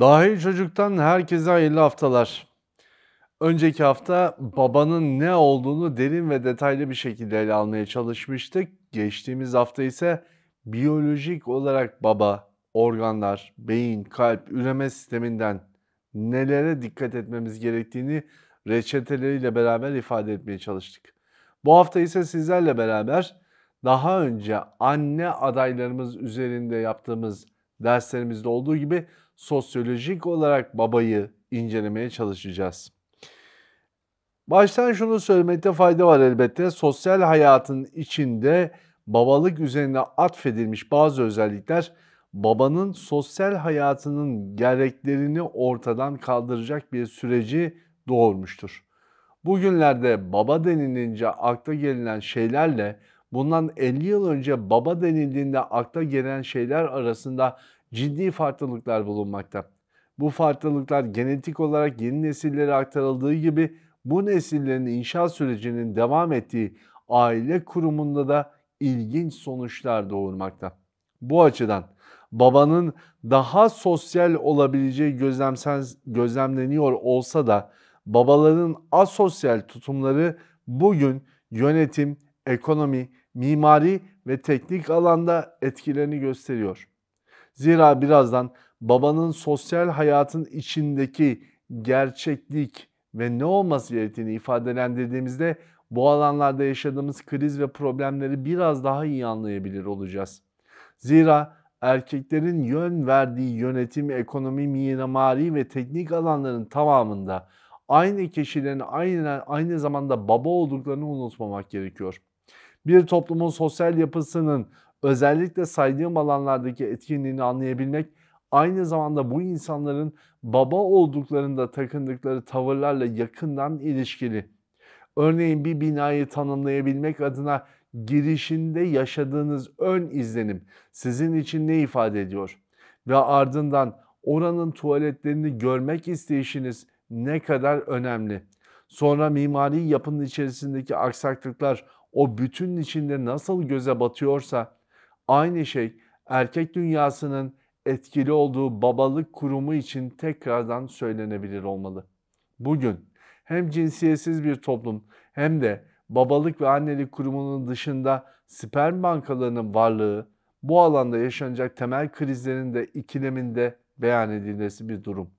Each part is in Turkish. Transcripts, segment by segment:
Dahil Çocuk'tan herkese hayırlı haftalar. Önceki hafta babanın ne olduğunu derin ve detaylı bir şekilde ele almaya çalışmıştık. Geçtiğimiz hafta ise biyolojik olarak baba, organlar, beyin, kalp, üreme sisteminden nelere dikkat etmemiz gerektiğini reçeteleriyle beraber ifade etmeye çalıştık. Bu hafta ise sizlerle beraber daha önce anne adaylarımız üzerinde yaptığımız derslerimizde olduğu gibi sosyolojik olarak babayı incelemeye çalışacağız. Baştan şunu söylemekte fayda var elbette. Sosyal hayatın içinde babalık üzerine atfedilmiş bazı özellikler babanın sosyal hayatının gereklerini ortadan kaldıracak bir süreci doğurmuştur. Bugünlerde baba denilince akla gelinen şeylerle bundan 50 yıl önce baba denildiğinde akla gelen şeyler arasında ciddi farklılıklar bulunmakta. Bu farklılıklar genetik olarak yeni nesillere aktarıldığı gibi bu nesillerin inşa sürecinin devam ettiği aile kurumunda da ilginç sonuçlar doğurmakta. Bu açıdan babanın daha sosyal olabileceği gözlemsel, gözlemleniyor olsa da babaların asosyal tutumları bugün yönetim, ekonomi, mimari ve teknik alanda etkilerini gösteriyor. Zira birazdan babanın sosyal hayatın içindeki gerçeklik ve ne olması gerektiğini ifadelendirdiğimizde bu alanlarda yaşadığımız kriz ve problemleri biraz daha iyi anlayabilir olacağız. Zira erkeklerin yön verdiği yönetim, ekonomi, mimari ve teknik alanların tamamında aynı kişilerin aynı, aynı zamanda baba olduklarını unutmamak gerekiyor. Bir toplumun sosyal yapısının özellikle saydığım alanlardaki etkinliğini anlayabilmek, aynı zamanda bu insanların baba olduklarında takındıkları tavırlarla yakından ilişkili. Örneğin bir binayı tanımlayabilmek adına girişinde yaşadığınız ön izlenim sizin için ne ifade ediyor? Ve ardından oranın tuvaletlerini görmek isteyişiniz ne kadar önemli? Sonra mimari yapının içerisindeki aksaklıklar o bütün içinde nasıl göze batıyorsa Aynı şey erkek dünyasının etkili olduğu babalık kurumu için tekrardan söylenebilir olmalı. Bugün hem cinsiyetsiz bir toplum hem de babalık ve annelik kurumunun dışında sperm bankalarının varlığı bu alanda yaşanacak temel krizlerin de ikileminde beyan edilmesi bir durum.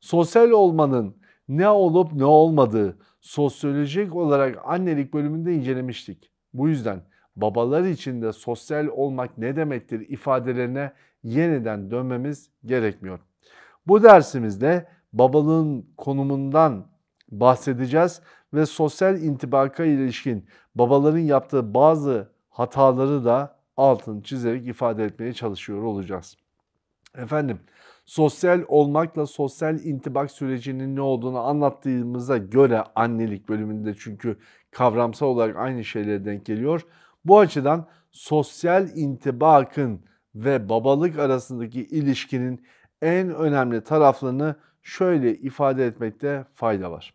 Sosyal olmanın ne olup ne olmadığı sosyolojik olarak annelik bölümünde incelemiştik. Bu yüzden babalar için de sosyal olmak ne demektir ifadelerine yeniden dönmemiz gerekmiyor. Bu dersimizde babalığın konumundan bahsedeceğiz ve sosyal intibaka ilişkin babaların yaptığı bazı hataları da altını çizerek ifade etmeye çalışıyor olacağız. Efendim, sosyal olmakla sosyal intibak sürecinin ne olduğunu anlattığımıza göre annelik bölümünde çünkü kavramsal olarak aynı şeylere denk geliyor. Bu açıdan sosyal intibakın ve babalık arasındaki ilişkinin en önemli taraflarını şöyle ifade etmekte fayda var.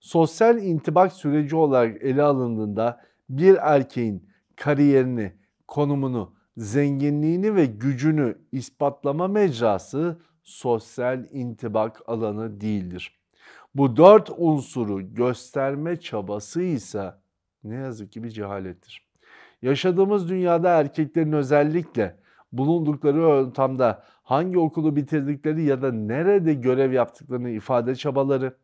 Sosyal intibak süreci olarak ele alındığında bir erkeğin kariyerini, konumunu, zenginliğini ve gücünü ispatlama mecrası sosyal intibak alanı değildir. Bu dört unsuru gösterme çabası ise ne yazık ki bir cehalettir. Yaşadığımız dünyada erkeklerin özellikle bulundukları ortamda hangi okulu bitirdikleri ya da nerede görev yaptıklarını ifade çabaları,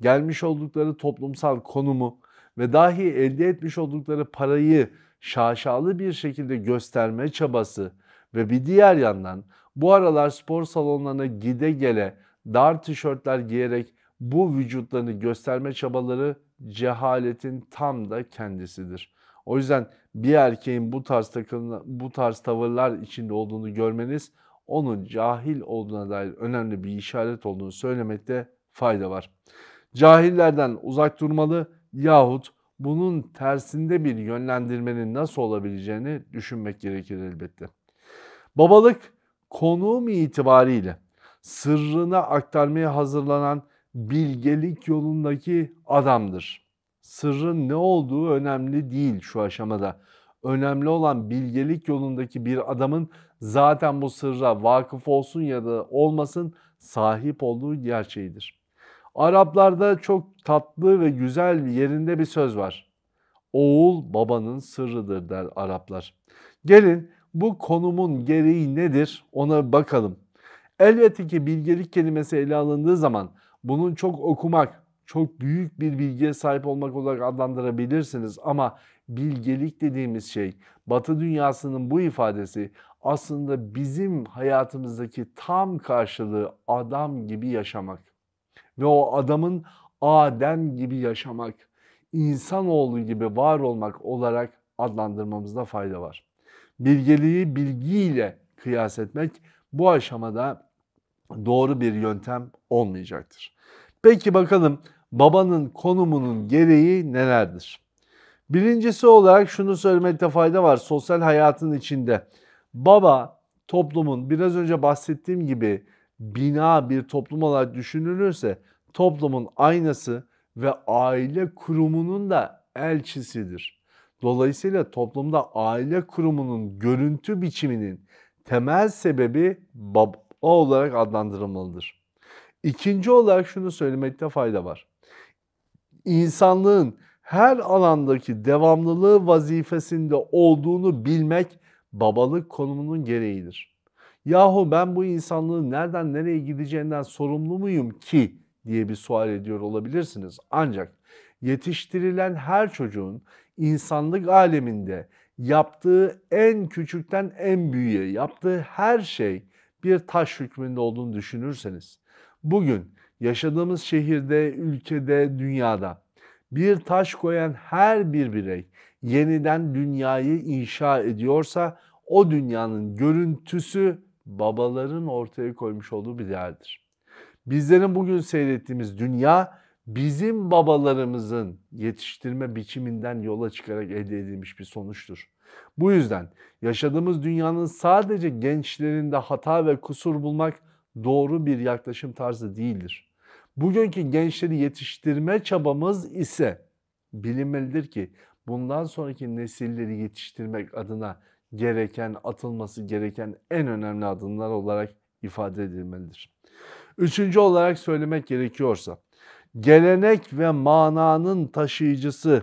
gelmiş oldukları toplumsal konumu ve dahi elde etmiş oldukları parayı şaşalı bir şekilde gösterme çabası ve bir diğer yandan bu aralar spor salonlarına gide gele dar tişörtler giyerek bu vücutlarını gösterme çabaları cehaletin tam da kendisidir. O yüzden bir erkeğin bu tarz takım, bu tarz tavırlar içinde olduğunu görmeniz onun cahil olduğuna dair önemli bir işaret olduğunu söylemekte fayda var. Cahillerden uzak durmalı yahut bunun tersinde bir yönlendirmenin nasıl olabileceğini düşünmek gerekir elbette. Babalık konuğum itibariyle sırrına aktarmaya hazırlanan bilgelik yolundaki adamdır sırrın ne olduğu önemli değil şu aşamada. Önemli olan bilgelik yolundaki bir adamın zaten bu sırra vakıf olsun ya da olmasın sahip olduğu gerçeğidir. Araplarda çok tatlı ve güzel yerinde bir söz var. Oğul babanın sırrıdır der Araplar. Gelin bu konumun gereği nedir ona bakalım. Elbette ki bilgelik kelimesi ele alındığı zaman bunun çok okumak, çok büyük bir bilgiye sahip olmak olarak adlandırabilirsiniz ama bilgelik dediğimiz şey Batı dünyasının bu ifadesi aslında bizim hayatımızdaki tam karşılığı adam gibi yaşamak ve o adamın Adem gibi yaşamak, insanoğlu gibi var olmak olarak adlandırmamızda fayda var. Bilgeliği bilgiyle kıyas etmek bu aşamada doğru bir yöntem olmayacaktır. Peki bakalım babanın konumunun gereği nelerdir? Birincisi olarak şunu söylemekte fayda var sosyal hayatın içinde. Baba toplumun biraz önce bahsettiğim gibi bina bir toplum olarak düşünülürse toplumun aynası ve aile kurumunun da elçisidir. Dolayısıyla toplumda aile kurumunun görüntü biçiminin temel sebebi baba olarak adlandırılmalıdır. İkinci olarak şunu söylemekte fayda var. İnsanlığın her alandaki devamlılığı vazifesinde olduğunu bilmek babalık konumunun gereğidir. Yahu ben bu insanlığın nereden nereye gideceğinden sorumlu muyum ki diye bir sual ediyor olabilirsiniz. Ancak yetiştirilen her çocuğun insanlık aleminde yaptığı en küçükten en büyüğe yaptığı her şey bir taş hükmünde olduğunu düşünürseniz Bugün yaşadığımız şehirde, ülkede, dünyada bir taş koyan her bir birey yeniden dünyayı inşa ediyorsa o dünyanın görüntüsü babaların ortaya koymuş olduğu bir değerdir. Bizlerin bugün seyrettiğimiz dünya bizim babalarımızın yetiştirme biçiminden yola çıkarak elde edilmiş bir sonuçtur. Bu yüzden yaşadığımız dünyanın sadece gençlerinde hata ve kusur bulmak doğru bir yaklaşım tarzı değildir. Bugünkü gençleri yetiştirme çabamız ise bilinmelidir ki bundan sonraki nesilleri yetiştirmek adına gereken, atılması gereken en önemli adımlar olarak ifade edilmelidir. Üçüncü olarak söylemek gerekiyorsa, gelenek ve mananın taşıyıcısı,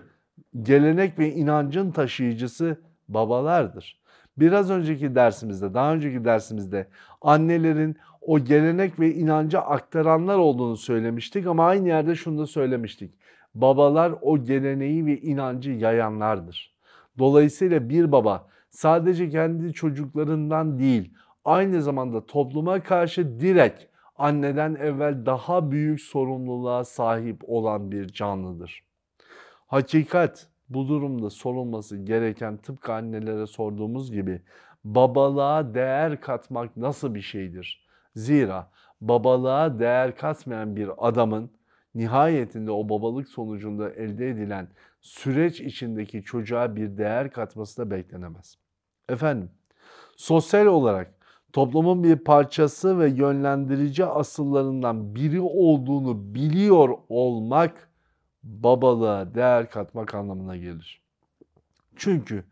gelenek ve inancın taşıyıcısı babalardır. Biraz önceki dersimizde, daha önceki dersimizde annelerin o gelenek ve inanca aktaranlar olduğunu söylemiştik ama aynı yerde şunu da söylemiştik. Babalar o geleneği ve inancı yayanlardır. Dolayısıyla bir baba sadece kendi çocuklarından değil aynı zamanda topluma karşı direkt anneden evvel daha büyük sorumluluğa sahip olan bir canlıdır. Hakikat bu durumda sorulması gereken tıpkı annelere sorduğumuz gibi babalığa değer katmak nasıl bir şeydir? Zira babalığa değer katmayan bir adamın nihayetinde o babalık sonucunda elde edilen süreç içindeki çocuğa bir değer katması da beklenemez. Efendim, sosyal olarak toplumun bir parçası ve yönlendirici asıllarından biri olduğunu biliyor olmak babalığa değer katmak anlamına gelir. Çünkü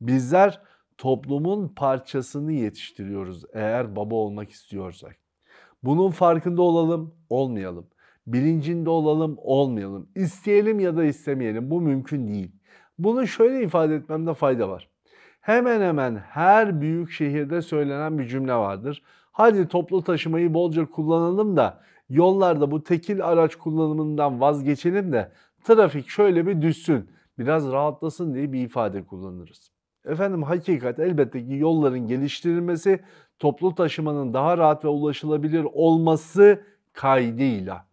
bizler toplumun parçasını yetiştiriyoruz eğer baba olmak istiyorsak. Bunun farkında olalım, olmayalım. Bilincinde olalım, olmayalım. İsteyelim ya da istemeyelim. Bu mümkün değil. Bunu şöyle ifade etmemde fayda var. Hemen hemen her büyük şehirde söylenen bir cümle vardır. Hadi toplu taşımayı bolca kullanalım da yollarda bu tekil araç kullanımından vazgeçelim de trafik şöyle bir düşsün, biraz rahatlasın diye bir ifade kullanırız. Efendim hakikat elbette ki yolların geliştirilmesi, toplu taşımanın daha rahat ve ulaşılabilir olması kaydıyla.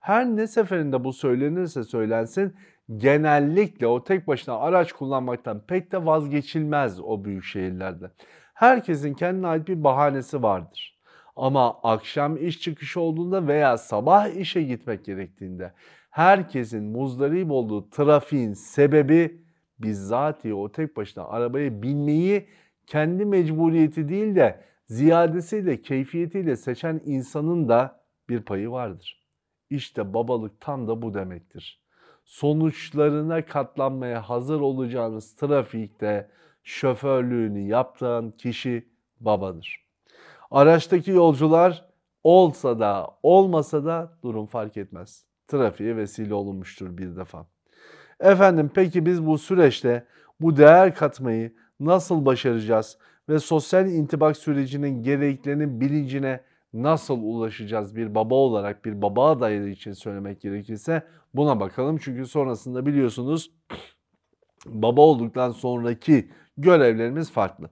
Her ne seferinde bu söylenirse söylensin genellikle o tek başına araç kullanmaktan pek de vazgeçilmez o büyük şehirlerde. Herkesin kendine ait bir bahanesi vardır. Ama akşam iş çıkışı olduğunda veya sabah işe gitmek gerektiğinde herkesin muzdarip olduğu trafiğin sebebi bizzatihi o tek başına arabaya binmeyi kendi mecburiyeti değil de ziyadesiyle, keyfiyetiyle seçen insanın da bir payı vardır. İşte babalık tam da bu demektir. Sonuçlarına katlanmaya hazır olacağınız trafikte şoförlüğünü yaptıran kişi babadır. Araçtaki yolcular olsa da olmasa da durum fark etmez. Trafiğe vesile olunmuştur bir defa. Efendim peki biz bu süreçte bu değer katmayı nasıl başaracağız ve sosyal intibak sürecinin gereklerinin bilincine nasıl ulaşacağız bir baba olarak bir baba adayı için söylemek gerekirse buna bakalım. Çünkü sonrasında biliyorsunuz baba olduktan sonraki görevlerimiz farklı.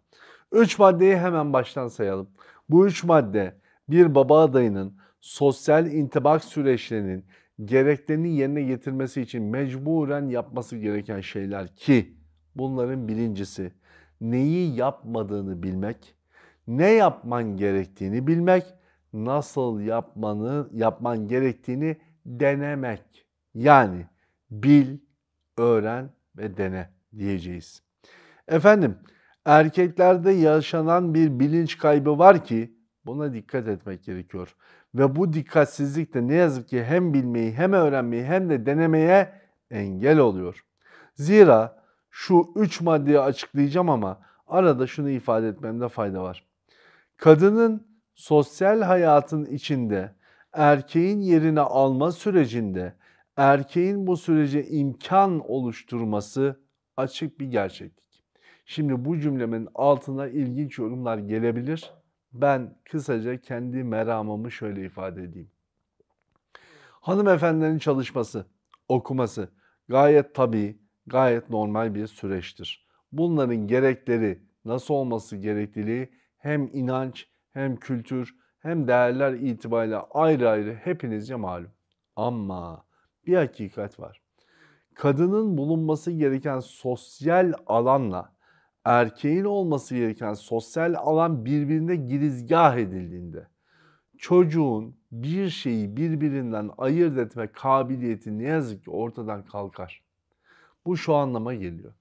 Üç maddeyi hemen baştan sayalım. Bu üç madde bir baba adayının sosyal intibak süreçlerinin gereklerini yerine getirmesi için mecburen yapması gereken şeyler ki bunların birincisi neyi yapmadığını bilmek, ne yapman gerektiğini bilmek, nasıl yapmanı yapman gerektiğini denemek. Yani bil, öğren ve dene diyeceğiz. Efendim, erkeklerde yaşanan bir bilinç kaybı var ki buna dikkat etmek gerekiyor. Ve bu dikkatsizlik de ne yazık ki hem bilmeyi hem öğrenmeyi hem de denemeye engel oluyor. Zira şu üç maddeyi açıklayacağım ama arada şunu ifade etmemde fayda var. Kadının sosyal hayatın içinde erkeğin yerine alma sürecinde erkeğin bu sürece imkan oluşturması açık bir gerçeklik. Şimdi bu cümlemin altına ilginç yorumlar gelebilir ben kısaca kendi meramımı şöyle ifade edeyim. Hanımefendilerin çalışması, okuması gayet tabii, gayet normal bir süreçtir. Bunların gerekleri nasıl olması gerekliliği hem inanç hem kültür hem değerler itibariyle ayrı ayrı hepinizce malum. Ama bir hakikat var. Kadının bulunması gereken sosyal alanla erkeğin olması gereken sosyal alan birbirine girizgah edildiğinde çocuğun bir şeyi birbirinden ayırt etme kabiliyeti ne yazık ki ortadan kalkar. Bu şu anlama geliyor.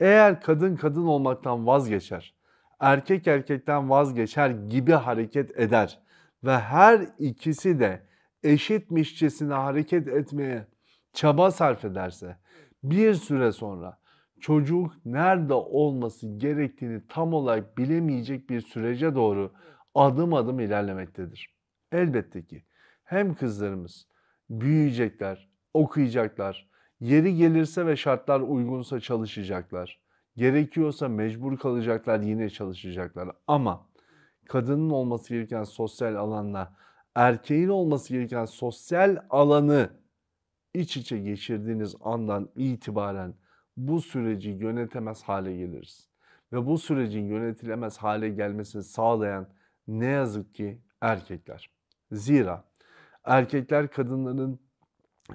Eğer kadın kadın olmaktan vazgeçer, erkek erkekten vazgeçer gibi hareket eder ve her ikisi de eşitmişçesine hareket etmeye çaba sarf ederse bir süre sonra çocuk nerede olması gerektiğini tam olarak bilemeyecek bir sürece doğru adım adım ilerlemektedir. Elbette ki hem kızlarımız büyüyecekler, okuyacaklar, yeri gelirse ve şartlar uygunsa çalışacaklar. Gerekiyorsa mecbur kalacaklar, yine çalışacaklar. Ama kadının olması gereken sosyal alanla erkeğin olması gereken sosyal alanı iç içe geçirdiğiniz andan itibaren bu süreci yönetemez hale geliriz. Ve bu sürecin yönetilemez hale gelmesini sağlayan ne yazık ki erkekler. Zira erkekler kadınların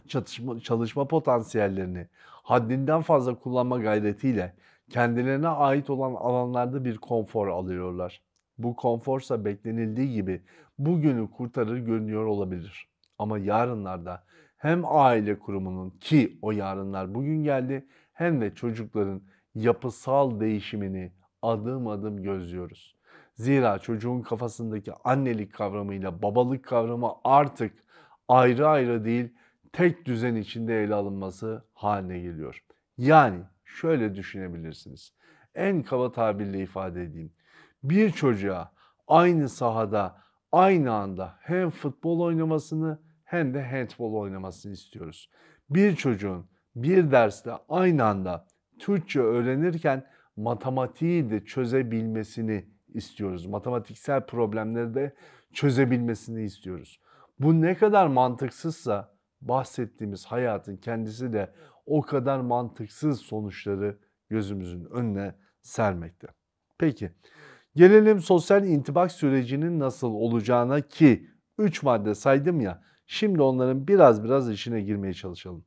çatışma, çalışma potansiyellerini haddinden fazla kullanma gayretiyle kendilerine ait olan alanlarda bir konfor alıyorlar. Bu konforsa beklenildiği gibi bugünü kurtarır görünüyor olabilir. Ama yarınlarda hem aile kurumunun ki o yarınlar bugün geldi hem de çocukların yapısal değişimini adım adım gözlüyoruz. Zira çocuğun kafasındaki annelik kavramıyla babalık kavramı artık ayrı ayrı değil tek düzen içinde ele alınması haline geliyor. Yani şöyle düşünebilirsiniz. En kaba tabirle ifade edeyim. Bir çocuğa aynı sahada aynı anda hem futbol oynamasını hem de handbol oynamasını istiyoruz. Bir çocuğun bir derste aynı anda Türkçe öğrenirken matematiği de çözebilmesini istiyoruz. Matematiksel problemleri de çözebilmesini istiyoruz. Bu ne kadar mantıksızsa bahsettiğimiz hayatın kendisi de o kadar mantıksız sonuçları gözümüzün önüne sermekte. Peki gelelim sosyal intibak sürecinin nasıl olacağına ki 3 madde saydım ya şimdi onların biraz biraz işine girmeye çalışalım.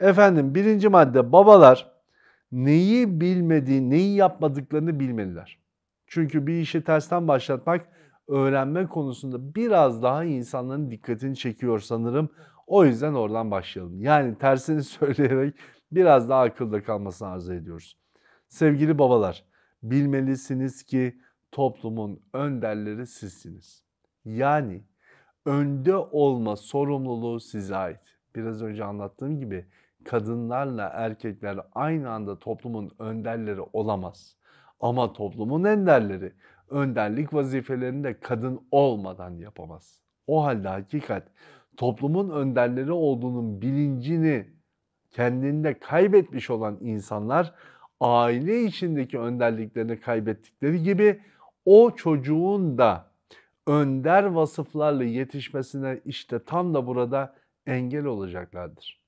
Efendim birinci madde babalar neyi bilmediği, neyi yapmadıklarını bilmeliler. Çünkü bir işi tersten başlatmak öğrenme konusunda biraz daha insanların dikkatini çekiyor sanırım. O yüzden oradan başlayalım. Yani tersini söyleyerek biraz daha akılda kalmasını arzu ediyoruz. Sevgili babalar, bilmelisiniz ki toplumun önderleri sizsiniz. Yani önde olma sorumluluğu size ait. Biraz önce anlattığım gibi kadınlarla erkekler aynı anda toplumun önderleri olamaz. Ama toplumun önderleri önderlik vazifelerini de kadın olmadan yapamaz. O halde hakikat toplumun önderleri olduğunun bilincini kendinde kaybetmiş olan insanlar aile içindeki önderliklerini kaybettikleri gibi o çocuğun da önder vasıflarla yetişmesine işte tam da burada engel olacaklardır.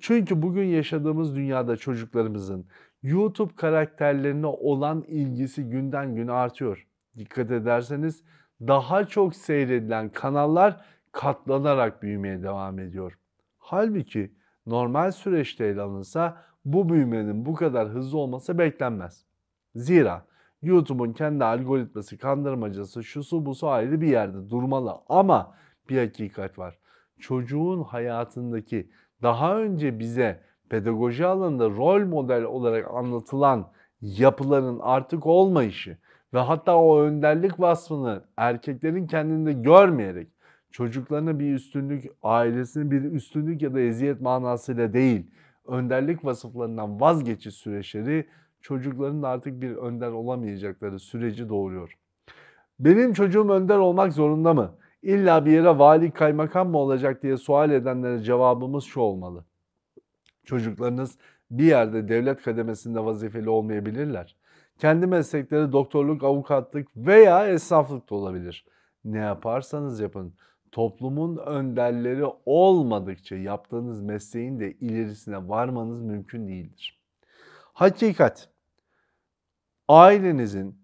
Çünkü bugün yaşadığımız dünyada çocuklarımızın YouTube karakterlerine olan ilgisi günden güne artıyor. Dikkat ederseniz daha çok seyredilen kanallar katlanarak büyümeye devam ediyor. Halbuki normal süreçte ele alınsa bu büyümenin bu kadar hızlı olması beklenmez. Zira YouTube'un kendi algoritması, kandırmacası, şusu busu ayrı bir yerde durmalı ama bir hakikat var. Çocuğun hayatındaki daha önce bize pedagoji alanında rol model olarak anlatılan yapıların artık olmayışı ve hatta o önderlik vasfını erkeklerin kendinde görmeyerek çocuklarına bir üstünlük, ailesine bir üstünlük ya da eziyet manasıyla değil, önderlik vasıflarından vazgeçiş süreçleri çocukların da artık bir önder olamayacakları süreci doğuruyor. Benim çocuğum önder olmak zorunda mı? İlla bir yere vali kaymakam mı olacak diye sual edenlere cevabımız şu olmalı. Çocuklarınız bir yerde devlet kademesinde vazifeli olmayabilirler. Kendi meslekleri doktorluk, avukatlık veya esnaflık da olabilir. Ne yaparsanız yapın. Toplumun önderleri olmadıkça yaptığınız mesleğin de ilerisine varmanız mümkün değildir. Hakikat, ailenizin,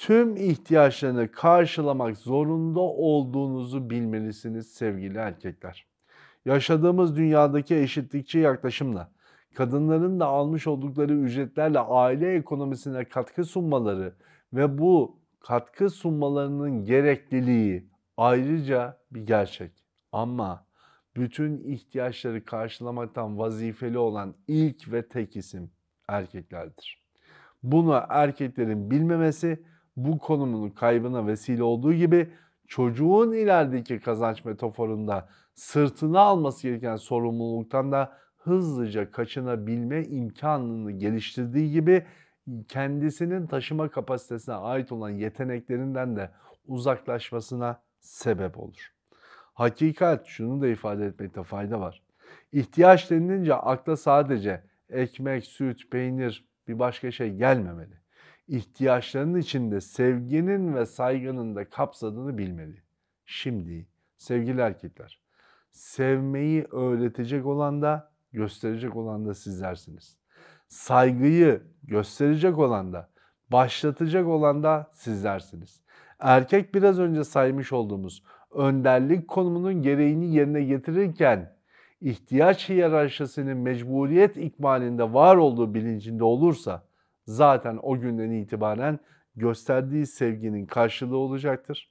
tüm ihtiyaçlarını karşılamak zorunda olduğunuzu bilmelisiniz sevgili erkekler. Yaşadığımız dünyadaki eşitlikçi yaklaşımla kadınların da almış oldukları ücretlerle aile ekonomisine katkı sunmaları ve bu katkı sunmalarının gerekliliği ayrıca bir gerçek. Ama bütün ihtiyaçları karşılamaktan vazifeli olan ilk ve tek isim erkeklerdir. Bunu erkeklerin bilmemesi bu konumunun kaybına vesile olduğu gibi çocuğun ilerideki kazanç metaforunda sırtına alması gereken sorumluluktan da hızlıca kaçınabilme imkanını geliştirdiği gibi kendisinin taşıma kapasitesine ait olan yeteneklerinden de uzaklaşmasına sebep olur. Hakikat şunu da ifade etmekte fayda var. İhtiyaç denilince akla sadece ekmek, süt, peynir bir başka şey gelmemeli ihtiyaçlarının içinde sevginin ve saygının da kapsadığını bilmeli. Şimdi sevgili erkekler, sevmeyi öğretecek olan da gösterecek olan da sizlersiniz. Saygıyı gösterecek olan da başlatacak olan da sizlersiniz. Erkek biraz önce saymış olduğumuz önderlik konumunun gereğini yerine getirirken ihtiyaç hiyerarşisinin mecburiyet ikmalinde var olduğu bilincinde olursa zaten o günden itibaren gösterdiği sevginin karşılığı olacaktır.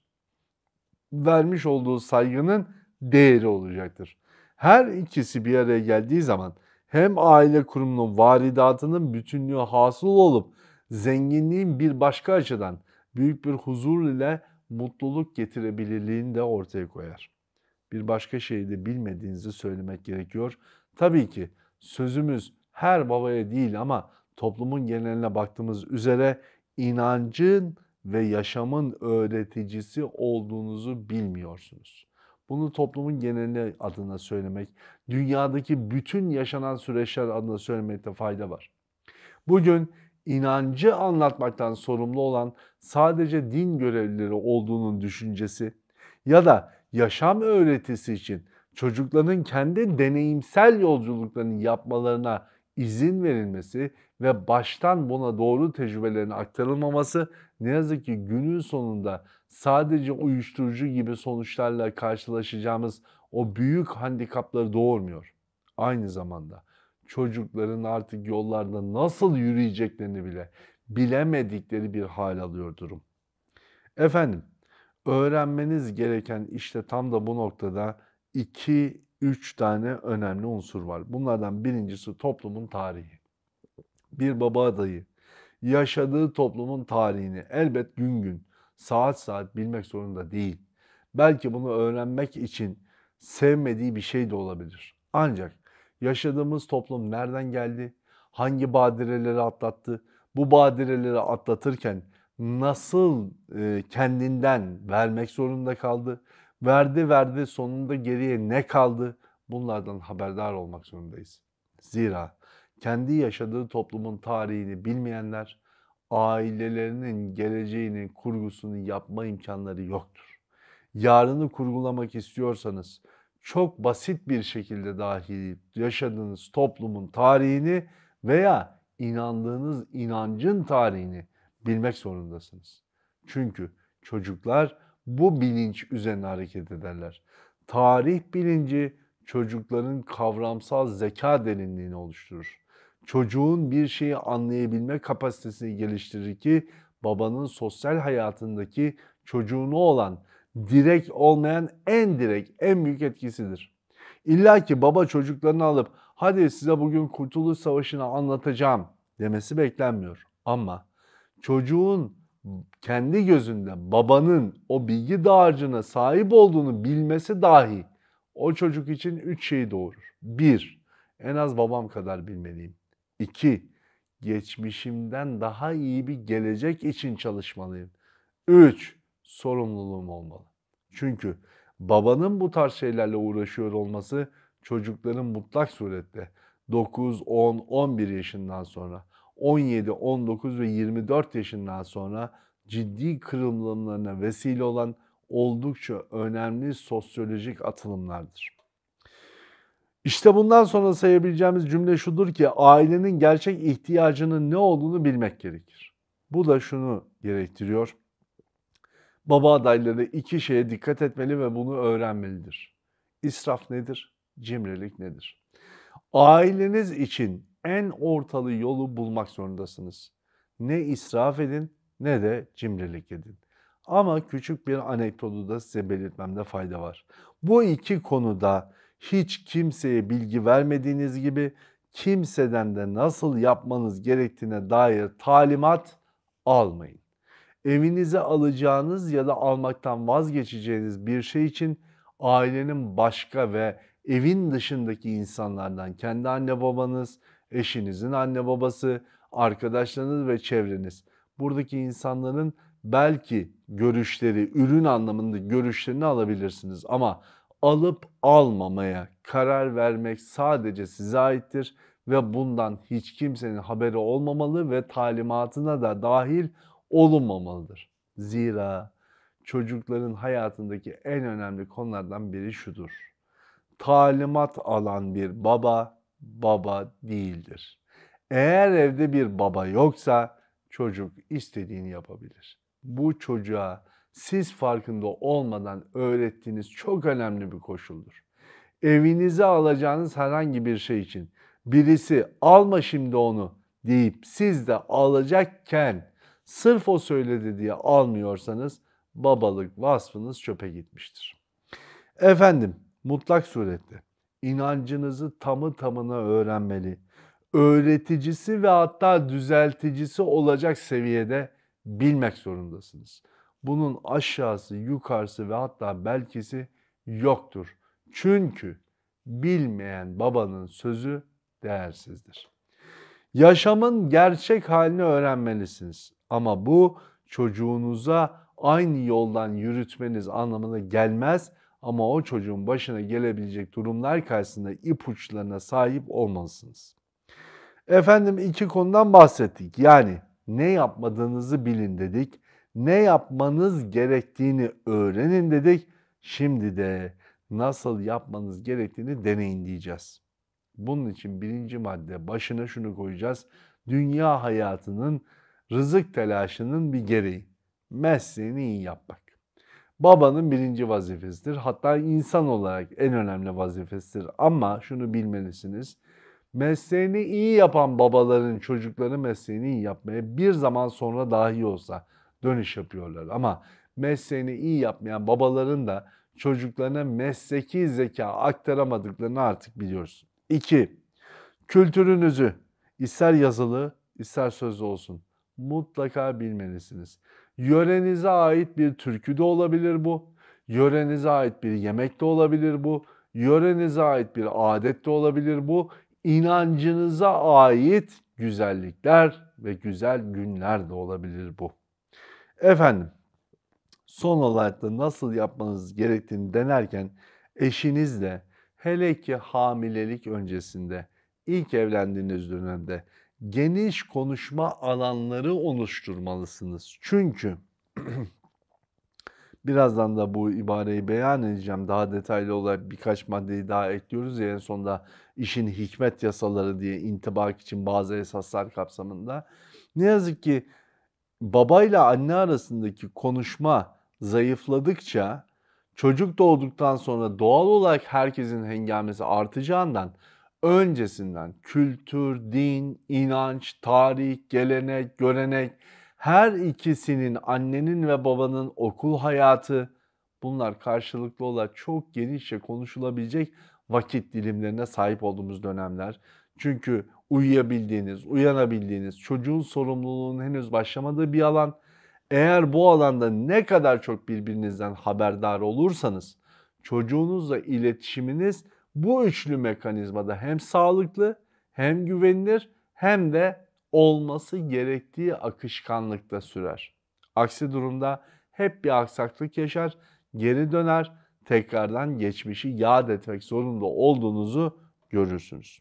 Vermiş olduğu saygının değeri olacaktır. Her ikisi bir araya geldiği zaman hem aile kurumunun varidatının bütünlüğü hasıl olup zenginliğin bir başka açıdan büyük bir huzur ile mutluluk getirebilirliğini de ortaya koyar. Bir başka şeyi de bilmediğinizi söylemek gerekiyor. Tabii ki sözümüz her babaya değil ama toplumun geneline baktığımız üzere inancın ve yaşamın öğreticisi olduğunuzu bilmiyorsunuz. Bunu toplumun geneline adına söylemek, dünyadaki bütün yaşanan süreçler adına söylemekte fayda var. Bugün inancı anlatmaktan sorumlu olan sadece din görevlileri olduğunun düşüncesi ya da yaşam öğretisi için çocukların kendi deneyimsel yolculuklarını yapmalarına izin verilmesi ve baştan buna doğru tecrübelerin aktarılmaması ne yazık ki günün sonunda sadece uyuşturucu gibi sonuçlarla karşılaşacağımız o büyük handikapları doğurmuyor. Aynı zamanda çocukların artık yollarda nasıl yürüyeceklerini bile bilemedikleri bir hal alıyor durum. Efendim, öğrenmeniz gereken işte tam da bu noktada iki üç tane önemli unsur var. Bunlardan birincisi toplumun tarihi. Bir baba adayı yaşadığı toplumun tarihini elbet gün gün, saat saat bilmek zorunda değil. Belki bunu öğrenmek için sevmediği bir şey de olabilir. Ancak yaşadığımız toplum nereden geldi? Hangi badireleri atlattı? Bu badireleri atlatırken nasıl kendinden vermek zorunda kaldı? Verdi verdi sonunda geriye ne kaldı? Bunlardan haberdar olmak zorundayız. Zira kendi yaşadığı toplumun tarihini bilmeyenler ailelerinin geleceğinin kurgusunu yapma imkanları yoktur. Yarını kurgulamak istiyorsanız çok basit bir şekilde dahi yaşadığınız toplumun tarihini veya inandığınız inancın tarihini bilmek zorundasınız. Çünkü çocuklar bu bilinç üzerine hareket ederler. Tarih bilinci çocukların kavramsal zeka derinliğini oluşturur. Çocuğun bir şeyi anlayabilme kapasitesini geliştirir ki babanın sosyal hayatındaki çocuğunu olan direkt olmayan en direkt, en büyük etkisidir. İlla ki baba çocuklarını alıp hadi size bugün Kurtuluş Savaşı'nı anlatacağım demesi beklenmiyor. Ama çocuğun kendi gözünde babanın o bilgi dağarcığına sahip olduğunu bilmesi dahi o çocuk için üç şeyi doğurur. Bir, en az babam kadar bilmeliyim. İki, geçmişimden daha iyi bir gelecek için çalışmalıyım. Üç, sorumluluğum olmalı. Çünkü babanın bu tarz şeylerle uğraşıyor olması çocukların mutlak surette 9, 10, 11 yaşından sonra 17, 19 ve 24 yaşından sonra ciddi kırılımlarına vesile olan oldukça önemli sosyolojik atılımlardır. İşte bundan sonra sayabileceğimiz cümle şudur ki ailenin gerçek ihtiyacının ne olduğunu bilmek gerekir. Bu da şunu gerektiriyor. Baba adayları iki şeye dikkat etmeli ve bunu öğrenmelidir. İsraf nedir? Cimrilik nedir? Aileniz için en ortalı yolu bulmak zorundasınız. Ne israf edin ne de cimrilik edin. Ama küçük bir anekdotu da size belirtmemde fayda var. Bu iki konuda hiç kimseye bilgi vermediğiniz gibi kimseden de nasıl yapmanız gerektiğine dair talimat almayın. Evinize alacağınız ya da almaktan vazgeçeceğiniz bir şey için ailenin başka ve evin dışındaki insanlardan, kendi anne babanız, eşinizin anne babası, arkadaşlarınız ve çevreniz. Buradaki insanların belki görüşleri, ürün anlamında görüşlerini alabilirsiniz ama alıp almamaya karar vermek sadece size aittir ve bundan hiç kimsenin haberi olmamalı ve talimatına da dahil olunmamalıdır. Zira çocukların hayatındaki en önemli konulardan biri şudur. Talimat alan bir baba baba değildir. Eğer evde bir baba yoksa çocuk istediğini yapabilir. Bu çocuğa siz farkında olmadan öğrettiğiniz çok önemli bir koşuldur. Evinize alacağınız herhangi bir şey için birisi alma şimdi onu deyip siz de alacakken sırf o söyledi diye almıyorsanız babalık vasfınız çöpe gitmiştir. Efendim mutlak surette inancınızı tamı tamına öğrenmeli. Öğreticisi ve hatta düzelticisi olacak seviyede bilmek zorundasınız. Bunun aşağısı, yukarısı ve hatta belkisi yoktur. Çünkü bilmeyen babanın sözü değersizdir. Yaşamın gerçek halini öğrenmelisiniz. Ama bu çocuğunuza aynı yoldan yürütmeniz anlamına gelmez ama o çocuğun başına gelebilecek durumlar karşısında ipuçlarına sahip olmalısınız. Efendim iki konudan bahsettik. Yani ne yapmadığınızı bilin dedik. Ne yapmanız gerektiğini öğrenin dedik. Şimdi de nasıl yapmanız gerektiğini deneyin diyeceğiz. Bunun için birinci madde başına şunu koyacağız. Dünya hayatının rızık telaşının bir gereği. Mesleğini iyi yapmak babanın birinci vazifesidir. Hatta insan olarak en önemli vazifesidir. Ama şunu bilmelisiniz. Mesleğini iyi yapan babaların çocukları mesleğini iyi yapmaya bir zaman sonra dahi olsa dönüş yapıyorlar. Ama mesleğini iyi yapmayan babaların da çocuklarına mesleki zeka aktaramadıklarını artık biliyorsun. 2. Kültürünüzü ister yazılı ister sözlü olsun mutlaka bilmelisiniz. Yörenize ait bir türkü de olabilir bu. Yörenize ait bir yemek de olabilir bu. Yörenize ait bir adet de olabilir bu. İnancınıza ait güzellikler ve güzel günler de olabilir bu. Efendim, son olarak da nasıl yapmanız gerektiğini denerken eşinizle hele ki hamilelik öncesinde ilk evlendiğiniz dönemde geniş konuşma alanları oluşturmalısınız. Çünkü birazdan da bu ibareyi beyan edeceğim. Daha detaylı olarak birkaç maddeyi daha ekliyoruz ya en sonunda işin hikmet yasaları diye intibak için bazı esaslar kapsamında. Ne yazık ki babayla anne arasındaki konuşma zayıfladıkça çocuk doğduktan sonra doğal olarak herkesin hengamesi artacağından öncesinden kültür, din, inanç, tarih, gelenek, görenek her ikisinin annenin ve babanın okul hayatı bunlar karşılıklı olarak çok genişçe konuşulabilecek vakit dilimlerine sahip olduğumuz dönemler. Çünkü uyuyabildiğiniz, uyanabildiğiniz, çocuğun sorumluluğunun henüz başlamadığı bir alan. Eğer bu alanda ne kadar çok birbirinizden haberdar olursanız çocuğunuzla iletişiminiz bu üçlü mekanizmada hem sağlıklı hem güvenilir hem de olması gerektiği akışkanlıkta sürer. Aksi durumda hep bir aksaklık yaşar, geri döner, tekrardan geçmişi yad etmek zorunda olduğunuzu görürsünüz.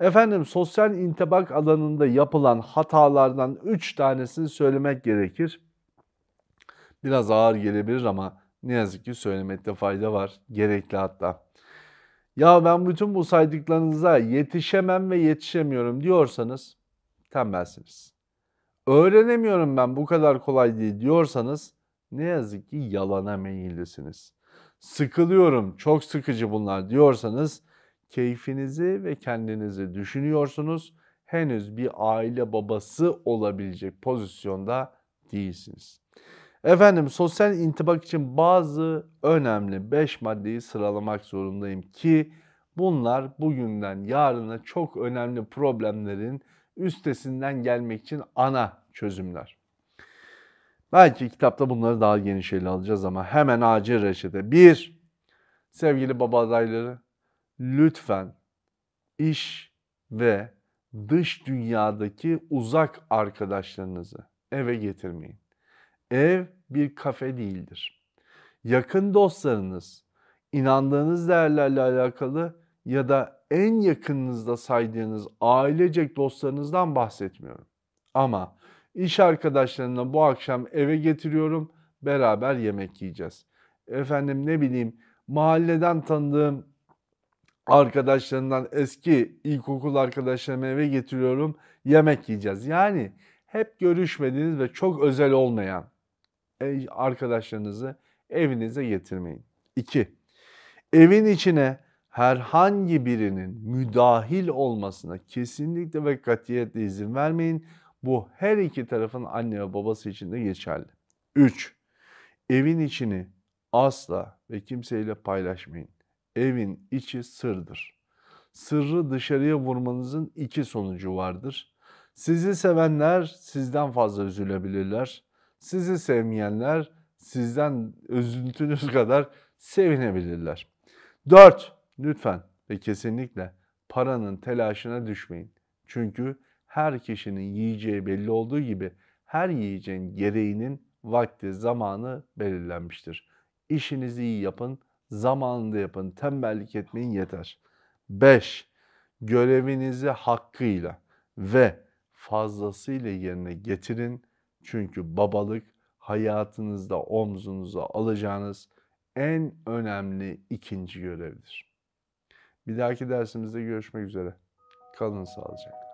Efendim sosyal intibak alanında yapılan hatalardan 3 tanesini söylemek gerekir. Biraz ağır gelebilir ama ne yazık ki söylemekte fayda var. Gerekli hatta ya ben bütün bu saydıklarınıza yetişemem ve yetişemiyorum diyorsanız tembelsiniz. Öğrenemiyorum ben bu kadar kolay değil diyorsanız ne yazık ki yalana meyillisiniz. Sıkılıyorum, çok sıkıcı bunlar diyorsanız keyfinizi ve kendinizi düşünüyorsunuz. Henüz bir aile babası olabilecek pozisyonda değilsiniz. Efendim sosyal intibak için bazı önemli 5 maddeyi sıralamak zorundayım ki bunlar bugünden yarına çok önemli problemlerin üstesinden gelmek için ana çözümler. Belki kitapta bunları daha geniş ele alacağız ama hemen acil reçete. 1. Sevgili baba adayları lütfen iş ve dış dünyadaki uzak arkadaşlarınızı eve getirmeyin. Ev bir kafe değildir. Yakın dostlarınız, inandığınız değerlerle alakalı ya da en yakınınızda saydığınız ailecek dostlarınızdan bahsetmiyorum. Ama iş arkadaşlarına bu akşam eve getiriyorum, beraber yemek yiyeceğiz. Efendim ne bileyim mahalleden tanıdığım arkadaşlarından eski ilkokul arkadaşlarımı eve getiriyorum, yemek yiyeceğiz. Yani hep görüşmediğiniz ve çok özel olmayan arkadaşlarınızı evinize getirmeyin. 2. Evin içine herhangi birinin müdahil olmasına kesinlikle ve katiyetle izin vermeyin. Bu her iki tarafın anne ve babası için de geçerli. 3. Evin içini asla ve kimseyle paylaşmayın. Evin içi sırdır. Sırrı dışarıya vurmanızın iki sonucu vardır. Sizi sevenler sizden fazla üzülebilirler. Sizi sevmeyenler sizden üzüntünüz kadar sevinebilirler. 4. Lütfen ve kesinlikle paranın telaşına düşmeyin. Çünkü her kişinin yiyeceği belli olduğu gibi her yiyeceğin gereğinin vakti, zamanı belirlenmiştir. İşinizi iyi yapın, zamanında yapın, tembellik etmeyin yeter. 5. Görevinizi hakkıyla ve fazlasıyla yerine getirin çünkü babalık hayatınızda omzunuza alacağınız en önemli ikinci görevdir. Bir dahaki dersimizde görüşmek üzere. Kalın sağlıcakla.